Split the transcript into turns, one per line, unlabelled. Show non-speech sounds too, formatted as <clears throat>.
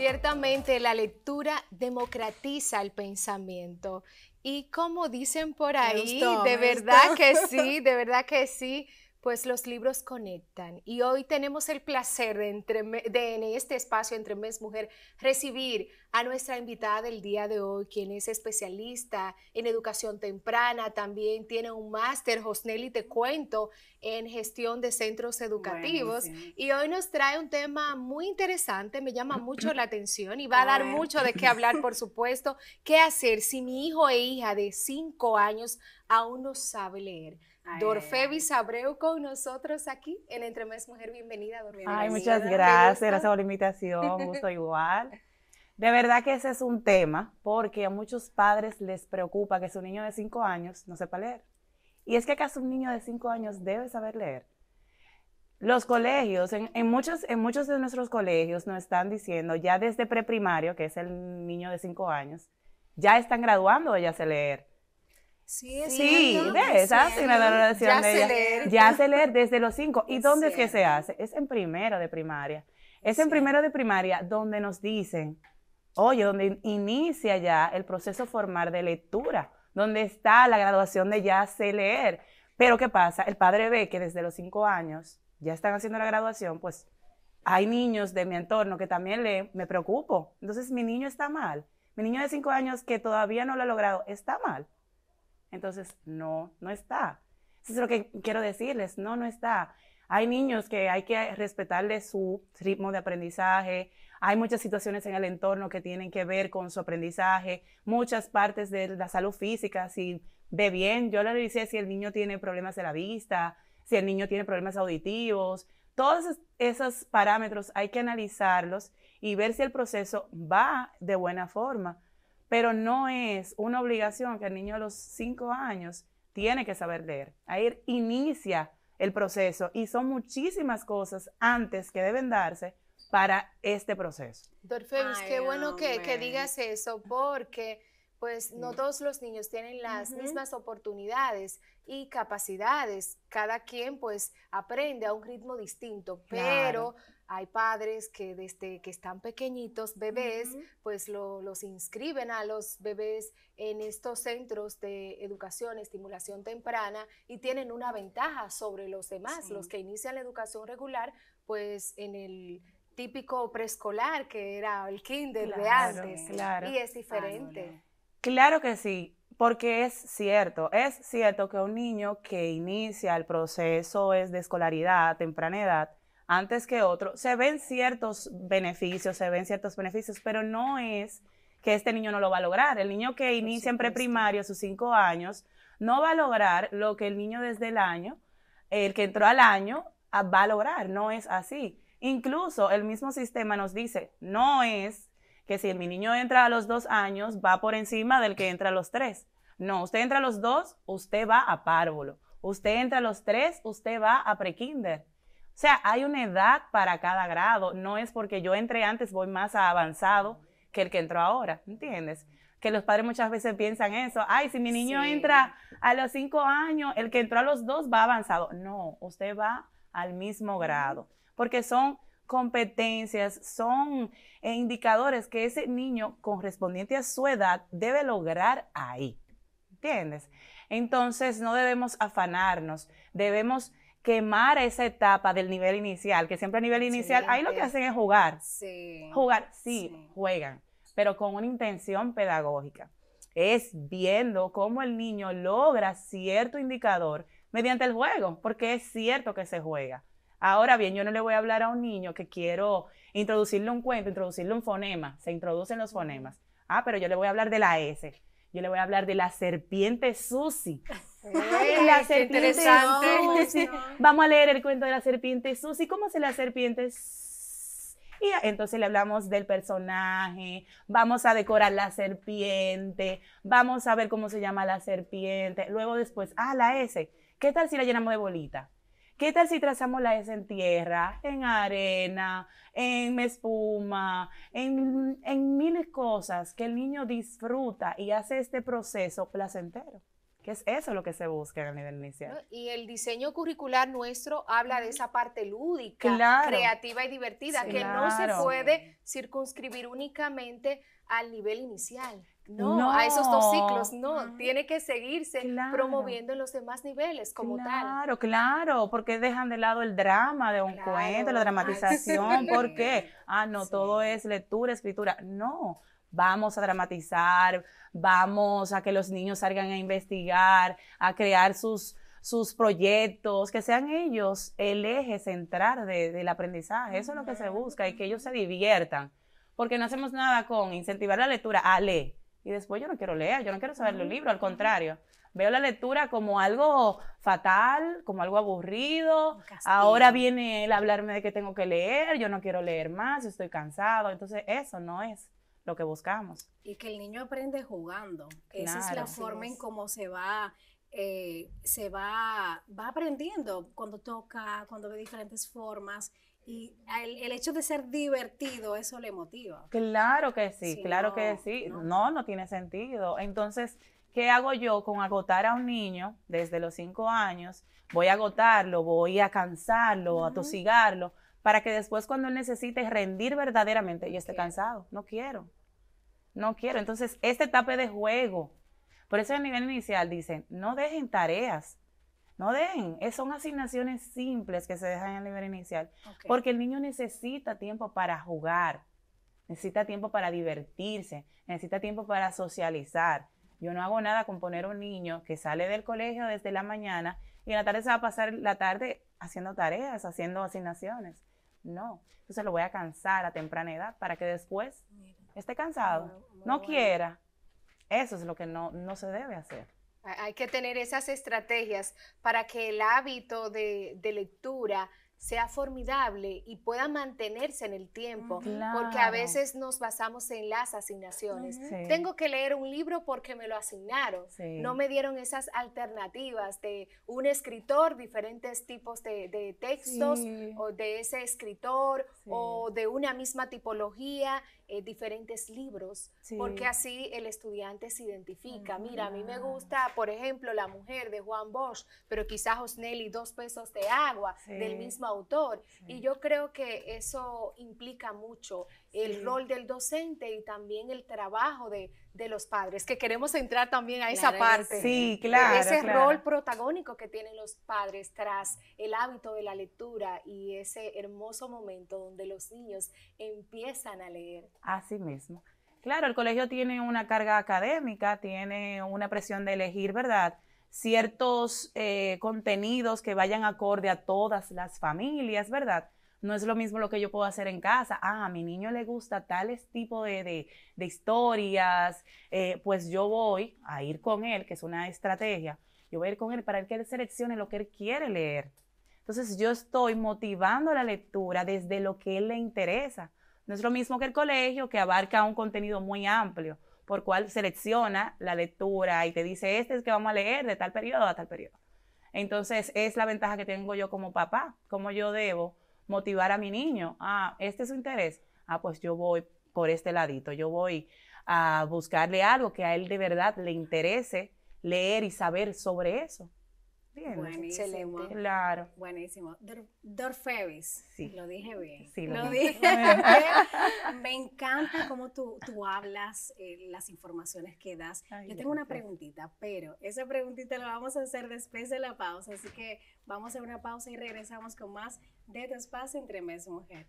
Ciertamente la lectura democratiza el pensamiento. Y como dicen por ahí, de verdad que <laughs> sí, de verdad que sí, pues los libros conectan y hoy tenemos el placer de, en este espacio Entre Mes Mujer recibir a nuestra invitada del día de hoy, quien es especialista en educación temprana, también tiene un máster, y te cuento, en gestión de centros educativos. Y hoy nos trae un tema muy interesante, me llama mucho <clears throat> la atención y va a, dar mucho de qué hablar, por supuesto. ¿Qué hacer si mi hijo e hija de cinco años aún no sabe leer? Dorfevis Dorfebis con nosotros aquí en Entre Mujer. Bienvenida, Dorfebis. Ay, muchas gracias, gracias por la
invitación, gusto igual. De verdad que ese es un tema porque a muchos padres les preocupa que su niño de 5 años no sepa leer. Y es que acaso un niño de 5 años debe saber leer. Los colegios, en, muchos, de nuestros colegios nos están diciendo ya desde preprimario, que es el niño de 5 años, ya están graduando ya se leer.
Sí, es sí, pues, ah, ya de leer. Ya
se leer desde los cinco. ¿Y dónde es, que se hace? Es en primero de primaria. Es en primero de primaria donde nos dicen, oye, donde inicia ya el proceso formal de lectura, donde está la graduación de ya sé leer. Pero ¿qué pasa? El padre ve que desde los cinco años ya están haciendo la graduación, pues hay niños de mi entorno que también leen, me preocupo. Entonces mi niño está mal. Mi niño de cinco años que todavía no lo ha logrado, está mal. Entonces, no, no está. Eso es lo que quiero decirles, no, no está. Hay niños que hay que respetarle su ritmo de aprendizaje, hay muchas situaciones en el entorno que tienen que ver con su aprendizaje, muchas partes de la salud física, si ve bien, yo le dice si el niño tiene problemas de la vista, si el niño tiene problemas auditivos, todos esos parámetros hay que analizarlos y ver si el proceso va de buena forma pero no es una obligación que el niño a los cinco años tiene que saber leer. Ahí inicia el proceso y son muchísimas cosas antes que deben darse para este proceso.
Dorfeus, qué bueno que, digas eso porque pues no todos los niños tienen las mismas oportunidades y capacidades. Cada quien pues aprende a un ritmo distinto, pero hay padres que desde que están pequeñitos, bebés, pues los inscriben a los bebés en estos centros de educación, estimulación temprana, y tienen una ventaja sobre los demás, los que inician la educación regular, pues en el típico preescolar que era el kinder de antes, claro. y es diferente.
Claro. que sí, porque es cierto, es cierto que un niño que inicia el proceso es de escolaridad temprana edad, antes que otro, se ven ciertos beneficios, se ven ciertos beneficios, pero no es que este niño no lo va a lograr. El niño que inicia en preprimario, sus cinco años, no va a lograr lo que el niño desde el año, el que entró al año, ah, va a lograr. No es así. Incluso el mismo sistema nos dice, no es que si mi niño entra a los dos años, va por encima del que entra a los tres. No, usted entra a los dos, usted va a párvulo. Usted entra a los tres, usted va a prekinder. O sea, hay una edad para cada grado, no es porque yo entré antes, voy más avanzado que el que entró ahora, ¿entiendes? Que los padres muchas veces piensan eso, ay, si mi niño entra a los cinco años, el que entró a los dos va avanzado. No, usted va al mismo grado, porque son competencias, son eh, indicadores que ese niño correspondiente a su edad debe lograr ahí. ¿Entiendes? Entonces no debemos afanarnos, debemos quemar esa etapa del nivel inicial, que siempre a nivel inicial, ahí lo que hacen es jugar. Sí. Jugar, sí, juegan, pero con una intención pedagógica. Es viendo cómo el niño logra cierto indicador mediante el juego, porque es cierto que se juega. Ahora bien, yo no le voy a hablar a un niño que quiero introducirle un cuento, introducirle un fonema, se introducen los fonemas. Ah, pero yo le voy a hablar de la S, yo le voy a hablar de la serpiente Susi. <laughs>
la serpiente <laughs>
Vamos a leer el cuento de la serpiente Susi. ¿Cómo se la serpiente? Y entonces le hablamos del personaje, vamos a decorar la serpiente, vamos a ver cómo se llama la serpiente. Luego después, ah, la S. ¿Qué tal si la llenamos de bolita? ¿Qué tal si trazamos la S en tierra, en arena, en espuma, en, en mil cosas que el niño disfruta y hace este proceso placentero? es eso lo que se busca el nivel inicial.
Y el diseño curricular nuestro habla de esa parte lúdica, creativa y divertida, que no se puede circunscribir únicamente al nivel inicial. No, a esos dos ciclos, no, ah. tiene que seguirse promoviendo en los demás niveles como tal. Claro,
claro, porque dejan de lado el drama de un cuento, la dramatización, porque <laughs> Ah, no, todo es lectura, escritura. No, vamos a dramatizar, vamos a que los niños salgan a investigar, a crear sus, sus proyectos, que sean ellos el eje central del aprendizaje. Eso es lo que se busca y que ellos se diviertan. Porque no hacemos nada con incentivar la lectura a ah, leer. Y después yo no quiero leer, yo no quiero saber los libros, al contrario. Veo la lectura como algo fatal, como algo aburrido. Ahora viene él a hablarme de que tengo que leer, yo no quiero leer más, estoy cansado. Entonces eso no
es lo que
buscamos.
Y que el niño aprende jugando. Esa es la forma en cómo se va eh, se va, va aprendiendo cuando toca, cuando ve diferentes formas. Y el, hecho de ser divertido, eso le motiva.
Claro que sí, claro que sí. No. no. tiene sentido. Entonces, ¿qué hago yo con agotar a un niño desde los cinco años? Voy a agotarlo, voy a cansarlo, a tosigarlo, para que después cuando él necesite rendir verdaderamente, yo esté cansado, no quiero. No quiero. Entonces, esta etapa de juego. Por eso el nivel inicial dicen, no dejen tareas. No dejen, son asignaciones simples que se dejan en el nivel inicial, porque el niño necesita tiempo para jugar, necesita tiempo para divertirse, necesita tiempo para socializar. Yo no hago nada con poner un niño que sale del colegio desde la mañana y en la tarde se va a pasar la tarde haciendo tareas, haciendo asignaciones. No, entonces lo voy a cansar a temprana edad para que después esté cansado, no quiera. Eso es lo que no, no se debe hacer.
Hay que tener esas estrategias para que el hábito de, de lectura sea formidable y pueda mantenerse en el tiempo, porque a veces nos basamos en las asignaciones. Tengo que leer un libro porque me lo asignaron, no me dieron esas alternativas de un escritor, diferentes tipos de, de textos o de ese escritor o de una misma tipología eh, diferentes libros, porque así el estudiante se identifica. Mira, a mí me ah. gusta, por ejemplo, La mujer de Juan Bosch, pero quizás Osnelli, Dos pesos de agua, del mismo autor. Y yo creo que eso implica mucho el rol del docente y también el trabajo de, de los padres, que queremos entrar también a esa parte. Sí, e-, claro. ese rol protagónico que tienen los padres tras el hábito de la lectura y ese hermoso momento donde los niños empiezan a leer.
Así mismo. Claro, el colegio tiene una carga académica, tiene una presión de elegir, ¿verdad? Ciertos eh, contenidos que vayan acorde a todas las familias, ¿verdad? No es lo mismo lo que yo puedo hacer en casa. Ah, a mi niño le gusta tales tipo de, de, historias, eh, pues yo voy a ir con él, que es una estrategia. Yo voy a ir con él para que él seleccione lo que él quiere leer. Entonces yo estoy motivando la lectura desde lo que él le interesa no es lo mismo que el colegio, que abarca un contenido muy amplio, por cual selecciona la lectura y te dice, este es que vamos a leer de tal periodo a tal periodo. Entonces, es la ventaja que tengo yo como papá, cómo yo debo motivar a mi niño. Ah, este es su interés. Ah, pues yo voy por este ladito, yo voy a buscarle algo que a él de verdad le interese leer y saber sobre eso. Buenísimo.
Claro. Buenísimo. Dorfevis. Lo dije bien. lo, dije <laughs> Me encanta cómo tú, hablas, eh, las informaciones que das. Yo tengo una preguntita, pero esa preguntita la vamos a hacer después de la pausa, así que vamos a una pausa y regresamos con más de Tu entre Mes Mujer.